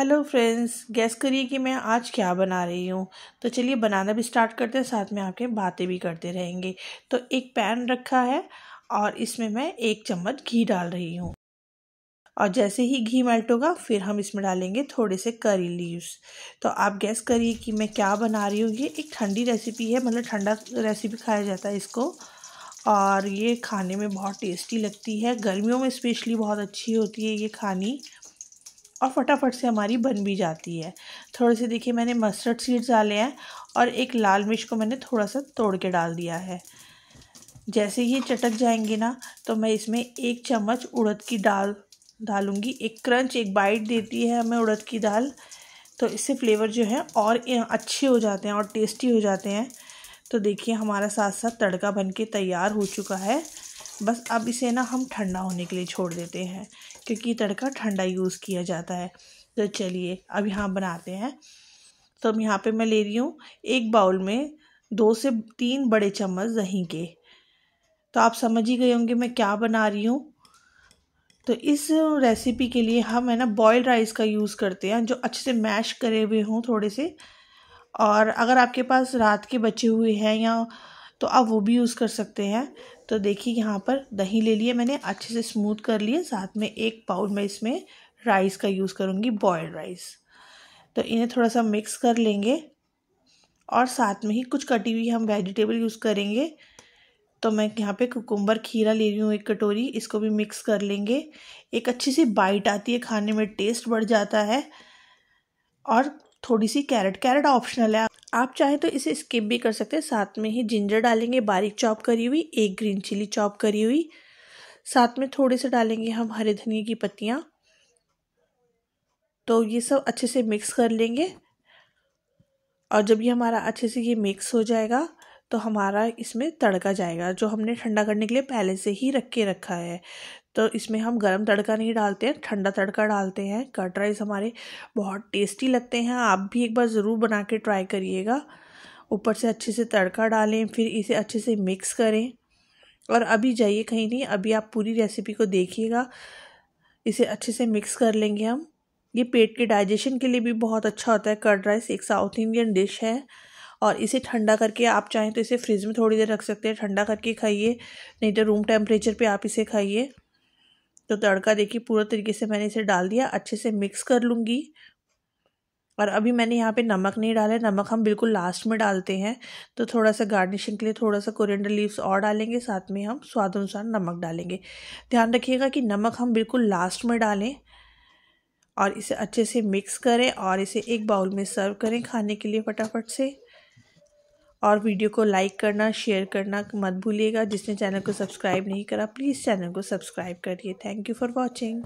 hello friends gas करिए कि मैं आज क्या बना रही हूँ तो चलिए बनाना भी स्टार्ट करते हैं साथ में आपके बातें भी करते रहेंगे तो एक पैन रखा है और इसमें मैं एक चम्मच घी डाल रही हूँ और जैसे ही घी मेल्ट होगा फिर हम इसमें डालेंगे थोड़े से करी लीव्स तो आप गैस करिए कि मैं क्या बना रही हूँ ये एक ठंडी रेसिपी है मतलब ठंडा रेसिपी खाया जाता है इसको और ये खाने में बहुत टेस्टी लगती है गर्मियों में स्पेशली बहुत अच्छी होती है ये खानी और फटाफट से हमारी बन भी जाती है थोड़े से देखिए मैंने मस्टर्ड सीड्स डाले हैं और एक लाल मिर्च को मैंने थोड़ा सा तोड़ के डाल दिया है जैसे ही चटक जाएंगे ना तो मैं इसमें एक चम्मच उड़द की दाल डालूँगी एक क्रंच एक बाइट देती है हमें उड़द की दाल तो इससे फ्लेवर जो है और अच्छे हो जाते हैं और टेस्टी हो जाते हैं तो देखिए हमारा साथ साथ तड़का बनके तैयार हो चुका है बस अब इसे ना हम ठंडा होने के लिए छोड़ देते हैं क्योंकि तड़का ठंडा यूज़ किया जाता है तो चलिए अब यहाँ बनाते हैं तो अब यहाँ पे मैं ले रही हूँ एक बाउल में दो से तीन बड़े चम्मच दही के तो आप समझ ही गए होंगे मैं क्या बना रही हूँ तो इस रेसिपी के लिए हम है ना बॉयल राइस का यूज़ करते हैं जो अच्छे से मैश करे हुए हों थोड़े से और अगर आपके पास रात के बचे हुए हैं या तो आप वो भी यूज़ कर सकते हैं तो देखिए यहाँ पर दही ले लिया मैंने अच्छे से स्मूथ कर लिए साथ में एक पाउड मैं इसमें राइस का यूज़ करूँगी बॉयल राइस तो इन्हें थोड़ा सा मिक्स कर लेंगे और साथ में ही कुछ कटी हुई हम वेजिटेबल यूज़ करेंगे तो मैं यहाँ पे कुकुम्बर खीरा ले रही हूँ एक कटोरी इसको भी मिक्स कर लेंगे एक अच्छी सी बाइट आती है खाने में टेस्ट बढ़ जाता है और थोड़ी सी कैरेट कैरेट ऑप्शनल है आप चाहे तो इसे स्किप भी कर सकते हैं साथ में ही जिंजर डालेंगे बारीक चॉप करी हुई एक ग्रीन चिली चॉप करी हुई साथ में थोड़े से डालेंगे हम हरे धनिया की पत्तियाँ तो ये सब अच्छे से मिक्स कर लेंगे और जब ये हमारा अच्छे से ये मिक्स हो जाएगा तो हमारा इसमें तड़का जाएगा जो हमने ठंडा करने के लिए पहले से ही रख के रखा है तो इसमें हम गरम तड़का नहीं डालते हैं ठंडा तड़का डालते हैं कट राइस हमारे बहुत टेस्टी लगते हैं आप भी एक बार ज़रूर बना के ट्राई करिएगा ऊपर से अच्छे से तड़का डालें फिर इसे अच्छे से मिक्स करें और अभी जाइए कहीं नहीं अभी आप पूरी रेसिपी को देखिएगा इसे अच्छे से मिक्स कर लेंगे हम ये पेट के डाइजेशन के लिए भी बहुत अच्छा होता है कर्ड राइस एक साउथ इंडियन डिश है और इसे ठंडा करके आप चाहें तो इसे फ्रिज में थोड़ी देर रख सकते हैं ठंडा करके खाइए नहीं तो रूम टेम्परेचर पे आप इसे खाइए तो तड़का देखिए पूरा तरीके से मैंने इसे डाल दिया अच्छे से मिक्स कर लूँगी और अभी मैंने यहाँ पे नमक नहीं डाला है नमक हम बिल्कुल लास्ट में डालते हैं तो थोड़ा सा गार्निशिंग के लिए थोड़ा सा कोरिएंडर लीव्स और डालेंगे साथ में हम स्वाद अनुसार नमक डालेंगे ध्यान रखिएगा कि नमक हम बिल्कुल लास्ट में डालें और इसे अच्छे से मिक्स करें और इसे एक बाउल में सर्व करें खाने के लिए फटाफट से और वीडियो को लाइक करना शेयर करना मत भूलिएगा जिसने चैनल को सब्सक्राइब नहीं करा प्लीज़ चैनल को सब्सक्राइब करिए थैंक यू फॉर वॉचिंग